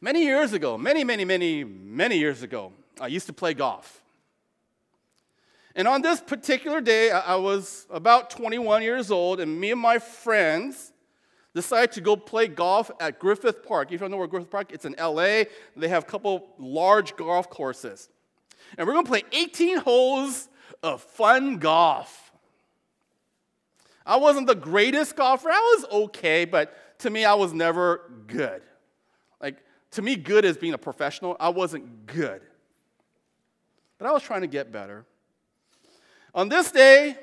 Many years ago, many, many, many, many years ago, I used to play golf. And on this particular day, I was about 21 years old, and me and my friends decided to go play golf at Griffith Park. If you don't know where Griffith Park, it's in LA. They have a couple large golf courses. And we're going to play 18 holes of fun golf. I wasn't the greatest golfer. I was okay, but to me, I was never good. Like, to me, good is being a professional. I wasn't good, but I was trying to get better. On this day,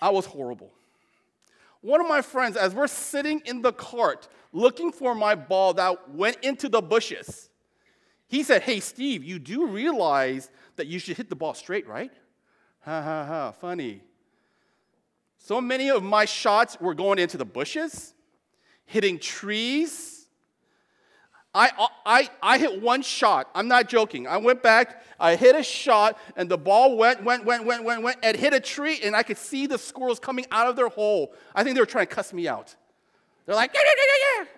I was horrible. One of my friends, as we're sitting in the cart looking for my ball that went into the bushes, he said, Hey, Steve, you do realize that you should hit the ball straight, right? Ha ha ha, funny. So many of my shots were going into the bushes, hitting trees I, I, I hit one shot. I'm not joking. I went back, I hit a shot, and the ball went, went, went, went, went, went, and hit a tree, and I could see the squirrels coming out of their hole. I think they were trying to cuss me out. They're like, yeah, yeah, yeah, yeah.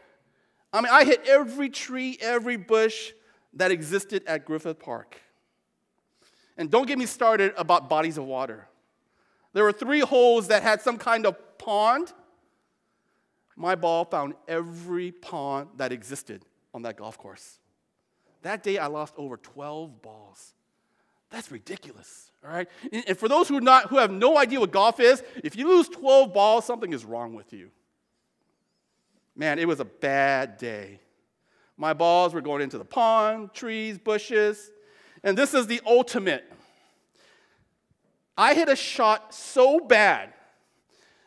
I mean, I hit every tree, every bush that existed at Griffith Park. And don't get me started about bodies of water. There were three holes that had some kind of pond. My ball found every pond that existed on that golf course. That day I lost over 12 balls. That's ridiculous, all right? And for those who, not, who have no idea what golf is, if you lose 12 balls, something is wrong with you. Man, it was a bad day. My balls were going into the pond, trees, bushes, and this is the ultimate. I hit a shot so bad.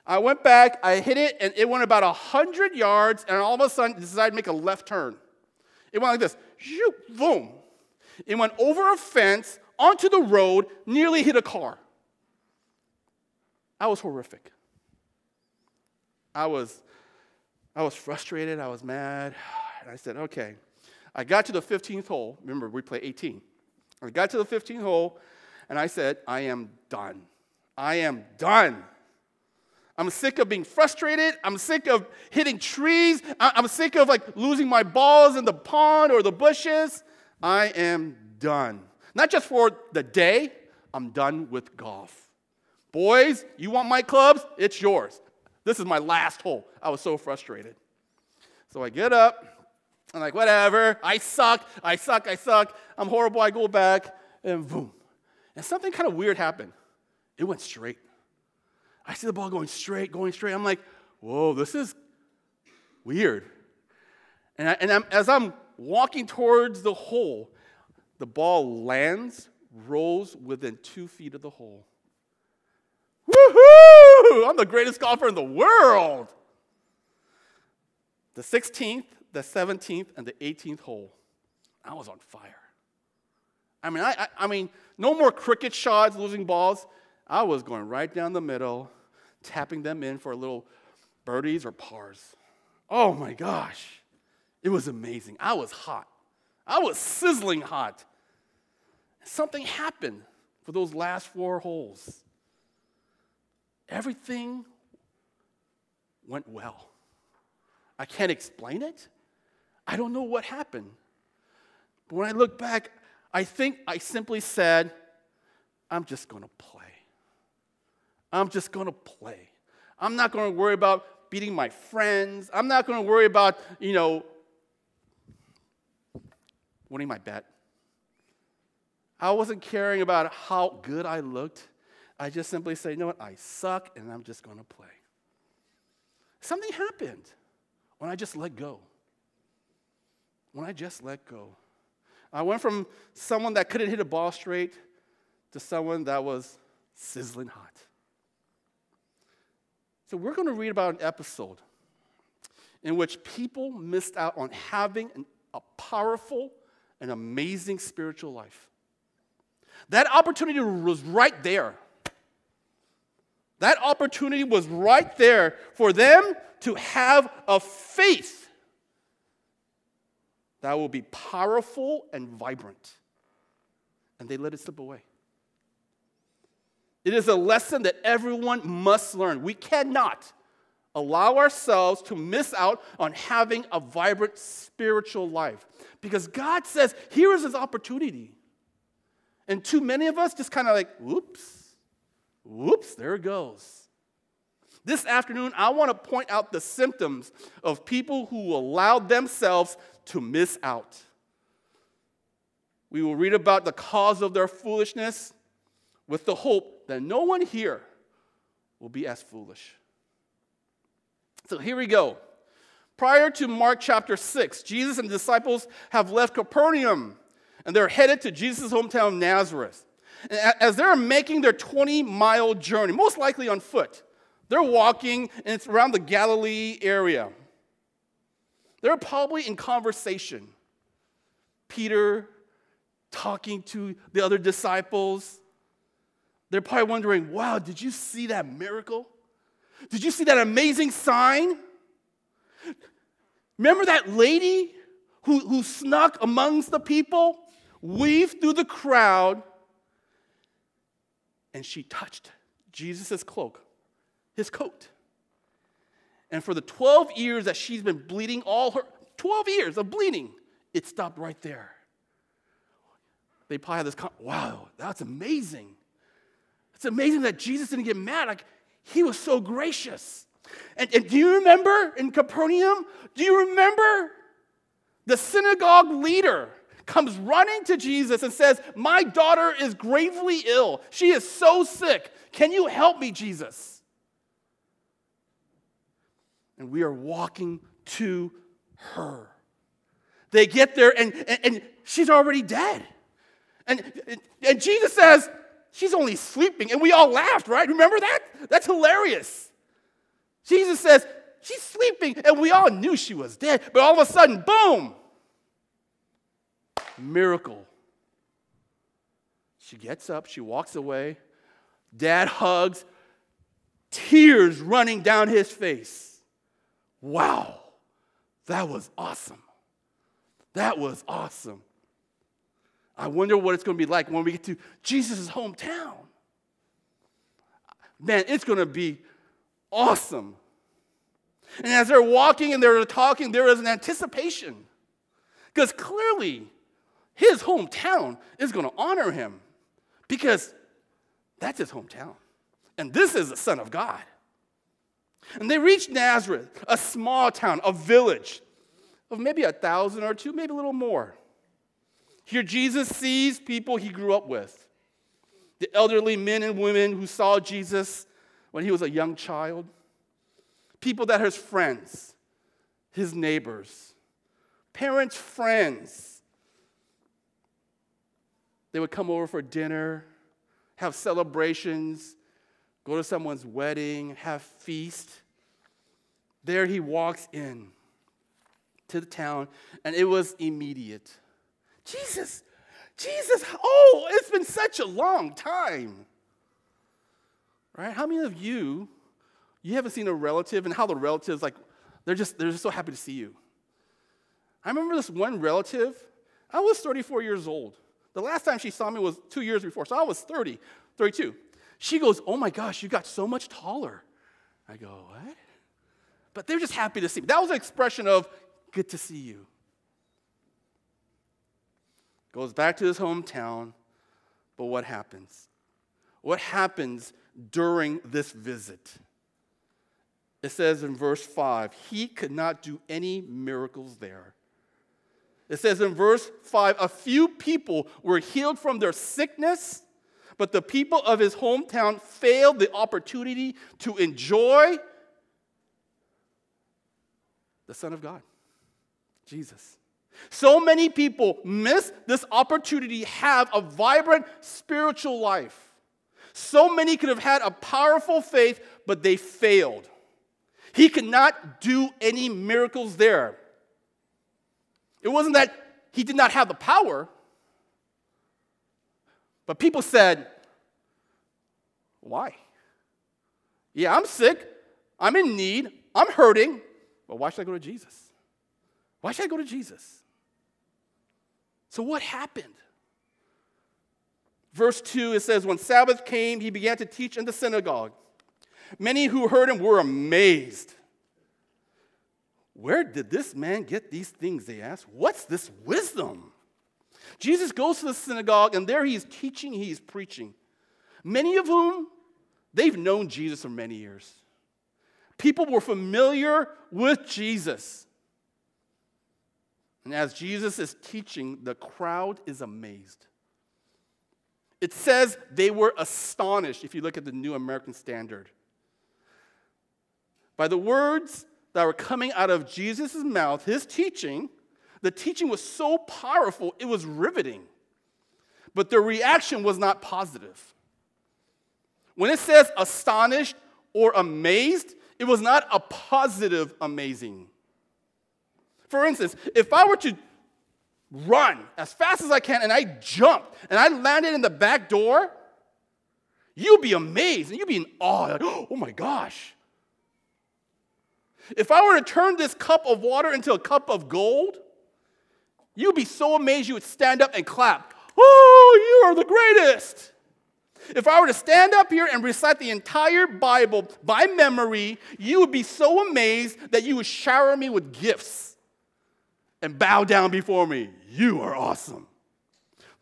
I went back, I hit it, and it went about 100 yards, and all of a sudden decided to make a left turn. It went like this, Shoop, boom. It went over a fence, onto the road, nearly hit a car. I was horrific. I was, I was frustrated. I was mad. And I said, okay. I got to the 15th hole. Remember, we play 18. I got to the 15th hole, and I said, I am done. I am done. I'm sick of being frustrated. I'm sick of hitting trees. I'm sick of like losing my balls in the pond or the bushes. I am done. Not just for the day, I'm done with golf. Boys, you want my clubs? It's yours. This is my last hole. I was so frustrated. So I get up. I'm like, whatever. I suck. I suck. I suck. I'm horrible. I go back. And boom. And something kind of weird happened. It went straight. I see the ball going straight, going straight. I'm like, whoa, this is weird. And, I, and I'm, as I'm walking towards the hole, the ball lands, rolls within two feet of the hole. Woohoo! I'm the greatest golfer in the world. The 16th, the 17th, and the 18th hole. I was on fire. I mean, I, I, I mean, no more cricket shots, losing balls. I was going right down the middle, tapping them in for little birdies or pars. Oh my gosh. It was amazing. I was hot. I was sizzling hot. Something happened for those last four holes. Everything went well. I can't explain it. I don't know what happened. But when I look back, I think I simply said, I'm just going to play. I'm just going to play. I'm not going to worry about beating my friends. I'm not going to worry about, you know, winning my bet. I wasn't caring about how good I looked. I just simply say, you know what, I suck and I'm just going to play. Something happened when I just let go. When I just let go. I went from someone that couldn't hit a ball straight to someone that was sizzling hot. So we're going to read about an episode in which people missed out on having an, a powerful and amazing spiritual life. That opportunity was right there. That opportunity was right there for them to have a faith that will be powerful and vibrant. And they let it slip away. It is a lesson that everyone must learn. We cannot allow ourselves to miss out on having a vibrant spiritual life because God says, here is his opportunity. And too many of us just kind of like, whoops, whoops, there it goes. This afternoon, I want to point out the symptoms of people who allowed themselves to miss out. We will read about the cause of their foolishness with the hope that no one here will be as foolish. So here we go. Prior to Mark chapter 6, Jesus and disciples have left Capernaum and they're headed to Jesus' hometown, Nazareth. And as they're making their 20 mile journey, most likely on foot, they're walking and it's around the Galilee area. They're probably in conversation. Peter talking to the other disciples, they're probably wondering, wow, did you see that miracle? Did you see that amazing sign? Remember that lady who, who snuck amongst the people, weaved through the crowd, and she touched Jesus' cloak, his coat. And for the 12 years that she's been bleeding, all her 12 years of bleeding, it stopped right there. They probably had this, wow, that's amazing. It's amazing that Jesus didn't get mad. Like, he was so gracious. And, and do you remember in Capernaum? Do you remember the synagogue leader? comes running to Jesus and says, My daughter is gravely ill. She is so sick. Can you help me, Jesus? And we are walking to her. They get there and, and, and she's already dead. And, and Jesus says, She's only sleeping. And we all laughed, right? Remember that? That's hilarious. Jesus says, She's sleeping. And we all knew she was dead. But all of a sudden, boom! Miracle. She gets up, she walks away. Dad hugs, tears running down his face. Wow, that was awesome. That was awesome. I wonder what it's going to be like when we get to Jesus' hometown. Man, it's going to be awesome. And as they're walking and they're talking, there is an anticipation. Because clearly, his hometown is going to honor him because that's his hometown. And this is the Son of God. And they reached Nazareth, a small town, a village of maybe a thousand or two, maybe a little more. Here, Jesus sees people he grew up with the elderly men and women who saw Jesus when he was a young child, people that are his friends, his neighbors, parents' friends. They would come over for dinner, have celebrations, go to someone's wedding, have feast. There he walks in to the town, and it was immediate. Jesus, Jesus, oh, it's been such a long time. Right? How many of you, you haven't seen a relative and how the relatives, like, they're just, they're just so happy to see you. I remember this one relative, I was 34 years old. The last time she saw me was two years before, so I was 30, 32. She goes, Oh my gosh, you got so much taller. I go, What? But they're just happy to see me. That was an expression of, Good to see you goes back to his hometown. But what happens? What happens during this visit? It says in verse 5 he could not do any miracles there. It says in verse 5 a few people were healed from their sickness, but the people of his hometown failed the opportunity to enjoy the Son of God, Jesus. So many people miss this opportunity to have a vibrant spiritual life. So many could have had a powerful faith, but they failed. He could not do any miracles there. It wasn't that he did not have the power, but people said, Why? Yeah, I'm sick. I'm in need. I'm hurting. But why should I go to Jesus? Why should I go to Jesus? So, what happened? Verse 2, it says, When Sabbath came, he began to teach in the synagogue. Many who heard him were amazed. Where did this man get these things? They asked. What's this wisdom? Jesus goes to the synagogue, and there he is teaching, he is preaching. Many of whom, they've known Jesus for many years. People were familiar with Jesus. And as Jesus is teaching, the crowd is amazed. It says they were astonished, if you look at the New American Standard. By the words that were coming out of Jesus' mouth, his teaching, the teaching was so powerful, it was riveting. But the reaction was not positive. When it says astonished or amazed, it was not a positive amazing. For instance, if I were to run as fast as I can and I jumped and I landed in the back door, you'd be amazed and you'd be in awe. Like, oh my gosh. If I were to turn this cup of water into a cup of gold, you'd be so amazed you would stand up and clap. Oh, you are the greatest. If I were to stand up here and recite the entire Bible by memory, you would be so amazed that you would shower me with gifts and bow down before me. You are awesome.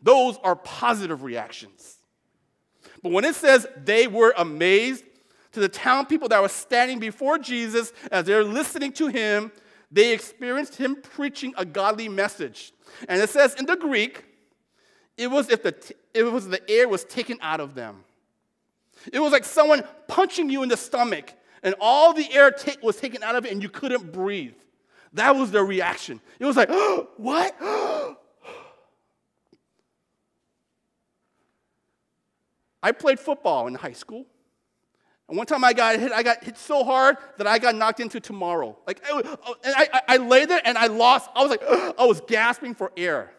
Those are positive reactions. But when it says they were amazed, to the town people that were standing before Jesus as they're listening to him, they experienced him preaching a godly message. And it says in the Greek, it was if the, it was the air was taken out of them. It was like someone punching you in the stomach, and all the air was taken out of it, and you couldn't breathe. That was their reaction. It was like, oh, what? I played football in high school. And one time I got hit, I got hit so hard that I got knocked into tomorrow. Like, I, oh, and I, I, I lay there and I lost, I was like, oh, I was gasping for air.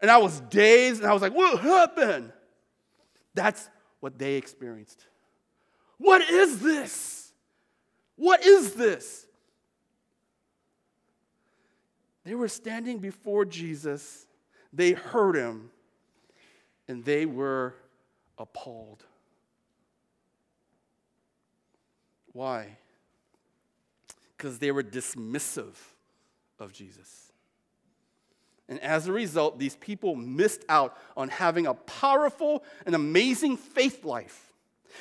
And I was dazed and I was like, what happened? That's what they experienced. What is this? What is this? They were standing before Jesus, they heard him, and they were appalled. Why? Because they were dismissive of Jesus. And as a result, these people missed out on having a powerful and amazing faith life.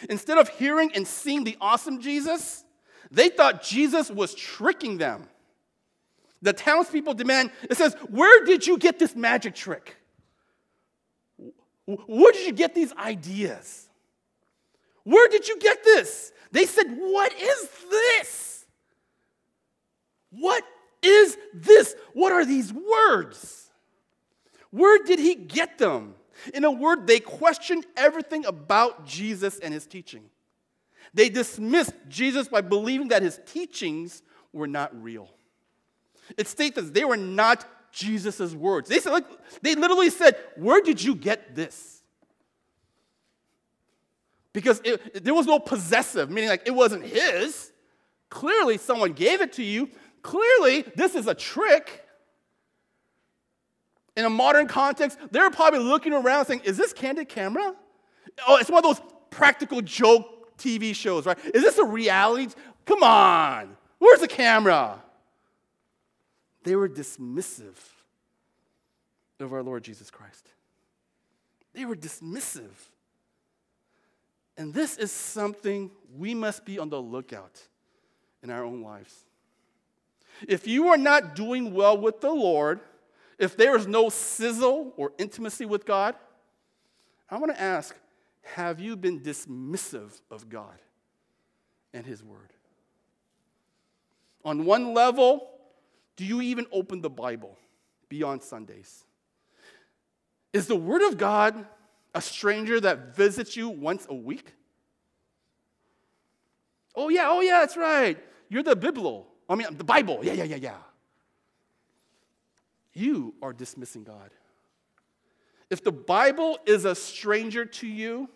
Instead of hearing and seeing the awesome Jesus, they thought Jesus was tricking them. The townspeople demand, it says, Where did you get this magic trick? Where did you get these ideas? Where did you get this? They said, What is this? What is this? What are these words? Where did he get them? In a word, they questioned everything about Jesus and his teaching. They dismissed Jesus by believing that his teachings were not real. It states that they were not Jesus' words. They, said, like, they literally said, Where did you get this? Because it, there was no possessive, meaning like it wasn't his. Clearly, someone gave it to you. Clearly, this is a trick. In a modern context, they're probably looking around saying, Is this candid camera? Oh, it's one of those practical joke TV shows, right? Is this a reality? Come on, where's the camera? They were dismissive of our Lord Jesus Christ. They were dismissive. And this is something we must be on the lookout in our own lives. If you are not doing well with the Lord, if there is no sizzle or intimacy with God, I want to ask have you been dismissive of God and His Word? On one level, do you even open the Bible beyond Sundays? Is the Word of God a stranger that visits you once a week? Oh, yeah, oh, yeah, that's right. You're the Biblo. I mean, the Bible. Yeah, yeah, yeah, yeah. You are dismissing God. If the Bible is a stranger to you,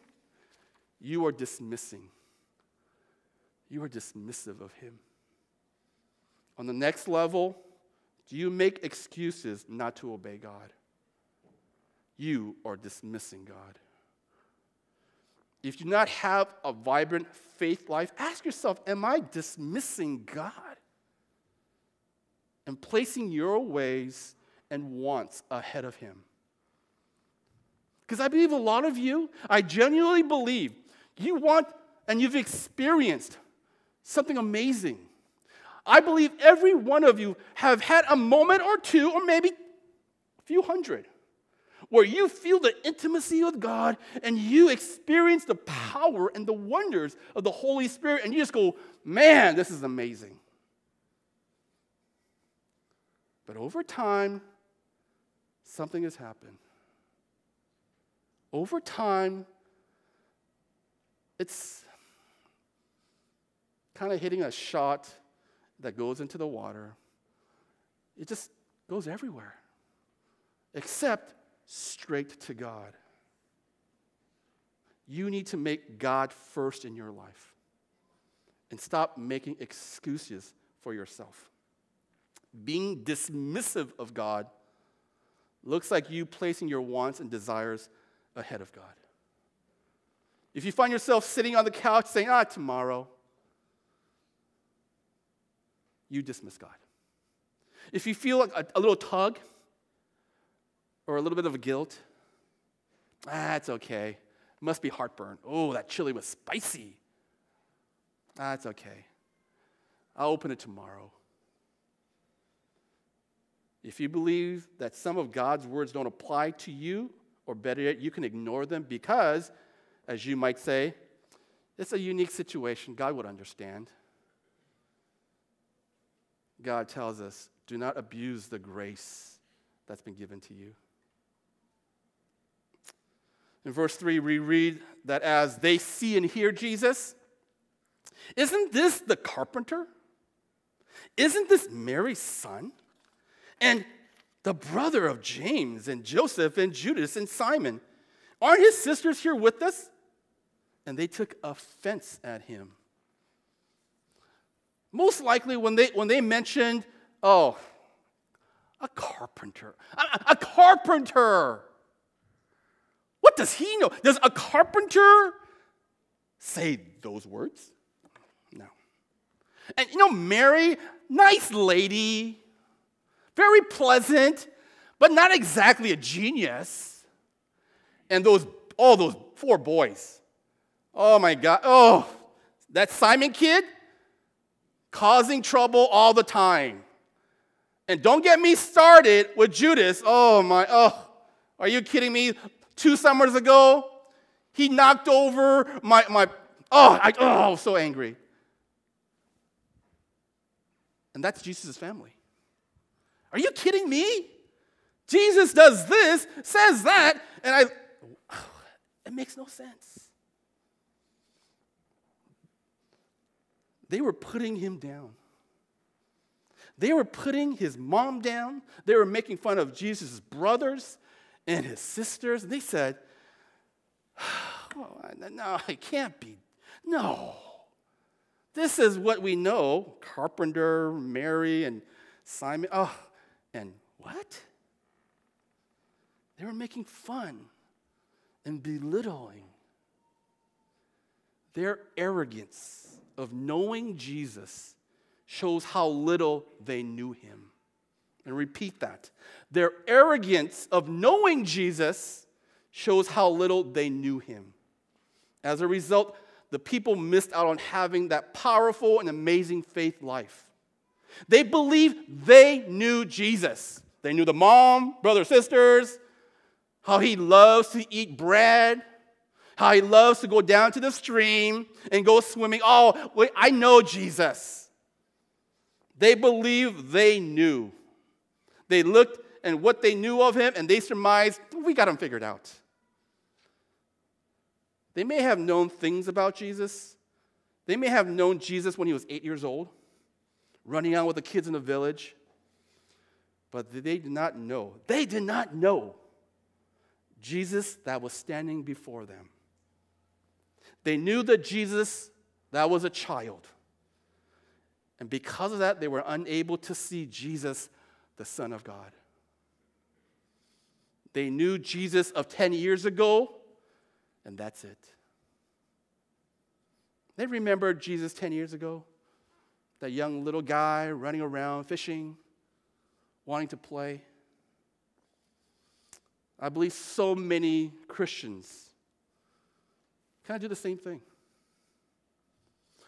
you are dismissing. You are dismissive of Him. On the next level, do you make excuses not to obey God? You are dismissing God. If you do not have a vibrant faith life, ask yourself Am I dismissing God? And placing your ways and wants ahead of Him. Because I believe a lot of you, I genuinely believe, you want and you've experienced something amazing I believe every one of you have had a moment or two, or maybe a few hundred, where you feel the intimacy with God and you experience the power and the wonders of the Holy Spirit, and you just go, man, this is amazing. But over time, something has happened. Over time, it's kind of hitting a shot that goes into the water, it just goes everywhere, except straight to God. You need to make God first in your life and stop making excuses for yourself. Being dismissive of God looks like you placing your wants and desires ahead of God. If you find yourself sitting on the couch saying, ah, tomorrow, you dismiss God. If you feel like a, a little tug or a little bit of a guilt, ah, it's okay. Must be heartburn. Oh, that chili was spicy. Ah, it's okay. I'll open it tomorrow. If you believe that some of God's words don't apply to you, or better yet, you can ignore them because, as you might say, it's a unique situation. God would understand. God tells us do not abuse the grace that's been given to you. In verse 3, we read that as they see and hear Jesus, isn't this the carpenter? Isn't this Mary's son? And the brother of James and Joseph and Judas and Simon. Aren't his sisters here with us? And they took offense at him most likely when they, when they mentioned, oh, a carpenter. A, a, carpenter. What does he know? Does a carpenter say those words? No. And you know, Mary, nice lady, very pleasant, but not exactly a genius. And those, all oh, those four boys. Oh my God. Oh, that Simon kid, causing trouble all the time. And don't get me started with Judas. Oh my, oh, are you kidding me? Two summers ago, he knocked over my, my oh, I, oh, I was so angry. And that's Jesus' family. Are you kidding me? Jesus does this, says that, and I, oh, it makes no sense. They were putting him down. They were putting his mom down. They were making fun of Jesus' brothers and his sisters. And they said, oh, No, it can't be. No. This is what we know Carpenter, Mary, and Simon. Oh, and what? They were making fun and belittling their arrogance of knowing Jesus shows how little they knew him. And repeat that. Their arrogance of knowing Jesus shows how little they knew him. As a result, the people missed out on having that powerful and amazing faith life. They believed they knew Jesus. They knew the mom, brothers, sisters, how he loves to eat bread, how he loves to go down to the stream and go swimming. Oh, wait, I know Jesus. They believe they knew. They looked and what they knew of him and they surmised, we got him figured out. They may have known things about Jesus. They may have known Jesus when he was eight years old, running out with the kids in the village. But they did not know. They did not know Jesus that was standing before them. They knew that Jesus, that was a child. And because of that, they were unable to see Jesus, the Son of God. They knew Jesus of 10 years ago, and that's it. They remembered Jesus 10 years ago, that young little guy running around fishing, wanting to play. I believe so many Christians can I do the same thing?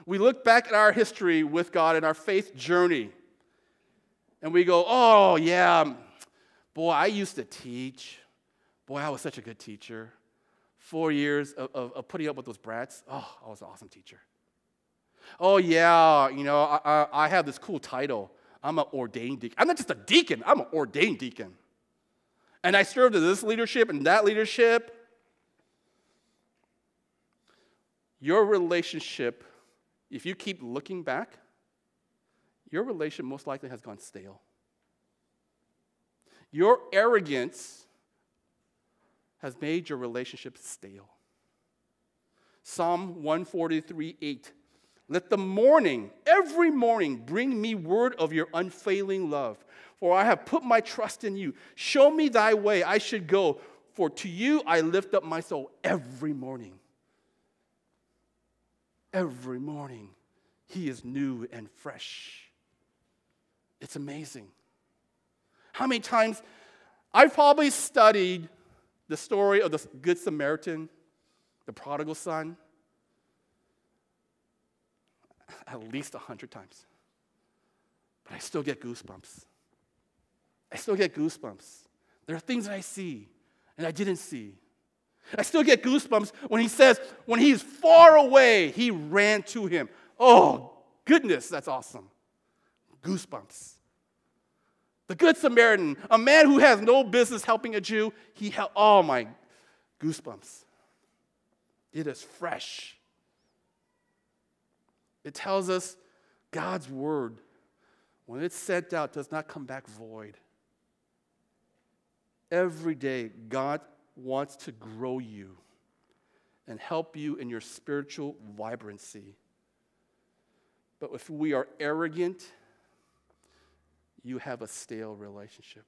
We look back at our history with God and our faith journey, and we go, oh, yeah, boy, I used to teach. Boy, I was such a good teacher. Four years of, of, of putting up with those brats. Oh, I was an awesome teacher. Oh, yeah, you know, I, I, I have this cool title. I'm an ordained deacon. I'm not just a deacon, I'm an ordained deacon. And I served in this leadership and that leadership, Your relationship, if you keep looking back, your relationship most likely has gone stale. Your arrogance has made your relationship stale. Psalm 143 8. Let the morning, every morning, bring me word of your unfailing love, for I have put my trust in you. Show me thy way I should go, for to you I lift up my soul every morning every morning. He is new and fresh. It's amazing. How many times I've probably studied the story of the Good Samaritan, the prodigal son, at least a hundred times. But I still get goosebumps. I still get goosebumps. There are things that I see and I didn't see. I still get goosebumps when he says, when he's far away, he ran to him. Oh, goodness, that's awesome. Goosebumps. The Good Samaritan, a man who has no business helping a Jew, he helped. Oh, my goosebumps. It is fresh. It tells us God's word, when it's sent out, does not come back void. Every day, God wants to grow you and help you in your spiritual vibrancy. But if we are arrogant, you have a stale relationship.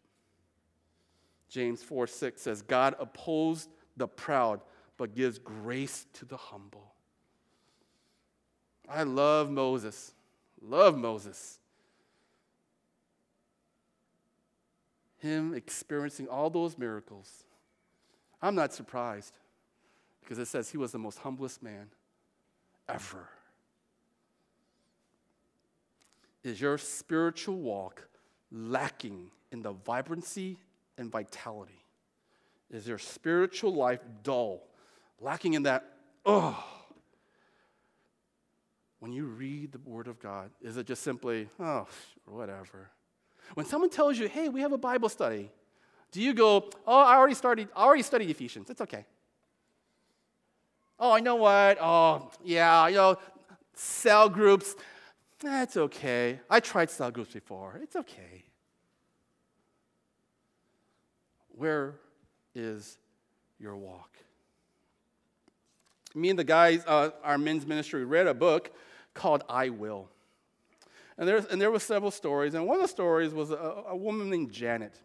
James 4 6 says, God opposed the proud, but gives grace to the humble. I love Moses. Love Moses. Him experiencing all those miracles. I'm not surprised because it says he was the most humblest man ever. Is your spiritual walk lacking in the vibrancy and vitality? Is your spiritual life dull, lacking in that, oh? When you read the Word of God, is it just simply, oh, whatever? When someone tells you, hey, we have a Bible study, do you go, oh, I already started, I already studied Ephesians. It's okay. Oh, I know what. Oh, yeah, you know, cell groups. That's okay. I tried cell groups before. It's okay. Where is your walk? Me and the guys, uh, our men's ministry, read a book called I Will. And, there's, and there were several stories. And one of the stories was a, a woman named Janet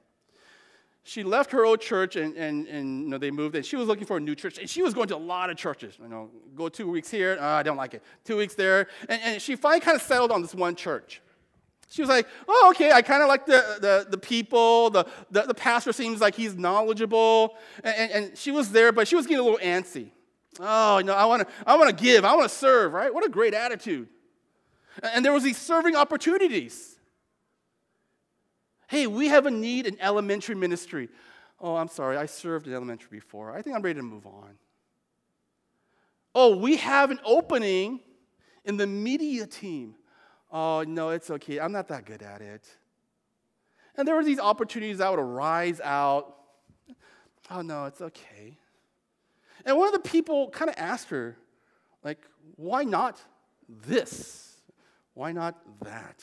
she left her old church and, and, and you know, they moved and she was looking for a new church and she was going to a lot of churches you know go two weeks here ah, i don't like it two weeks there and, and she finally kind of settled on this one church she was like oh okay i kind of like the, the, the people the, the, the, pastor seems like he's knowledgeable and, and, and, she was there but she was getting a little antsy oh you know i want to i want to give i want to serve right what a great attitude and there was these serving opportunities Hey, we have a need in elementary ministry. Oh, I'm sorry, I served in elementary before. I think I'm ready to move on. Oh, we have an opening in the media team. Oh, no, it's okay. I'm not that good at it. And there were these opportunities that would arise out. Oh, no, it's okay. And one of the people kind of asked her, like, why not this? Why not that?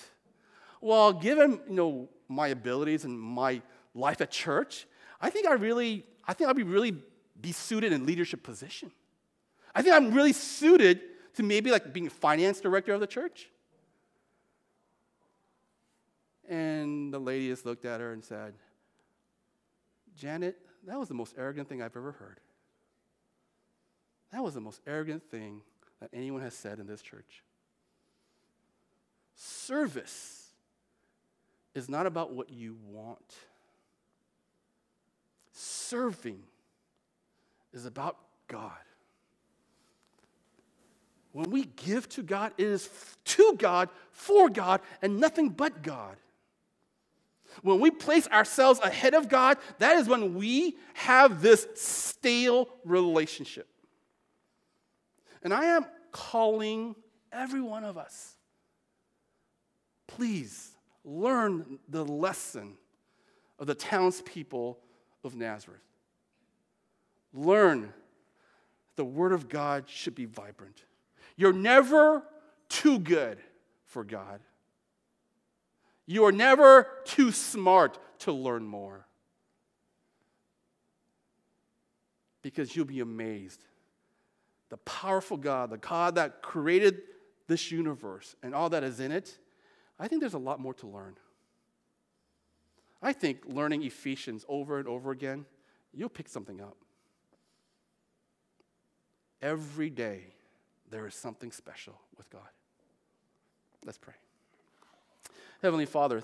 well, given you know my abilities and my life at church, I think I really, I think I'd be really be suited in leadership position. I think I'm really suited to maybe like being finance director of the church. And the lady just looked at her and said, Janet, that was the most arrogant thing I've ever heard. That was the most arrogant thing that anyone has said in this church. Service is not about what you want. Serving is about God. When we give to God, it is to God, for God, and nothing but God. When we place ourselves ahead of God, that is when we have this stale relationship. And I am calling every one of us. Please learn the lesson of the townspeople of Nazareth. Learn the Word of God should be vibrant. You're never too good for God. You are never too smart to learn more. Because you'll be amazed. The powerful God, the God that created this universe and all that is in it, I think there's a lot more to learn. I think learning Ephesians over and over again, you'll pick something up. Every day, there is something special with God. Let's pray. Heavenly Father,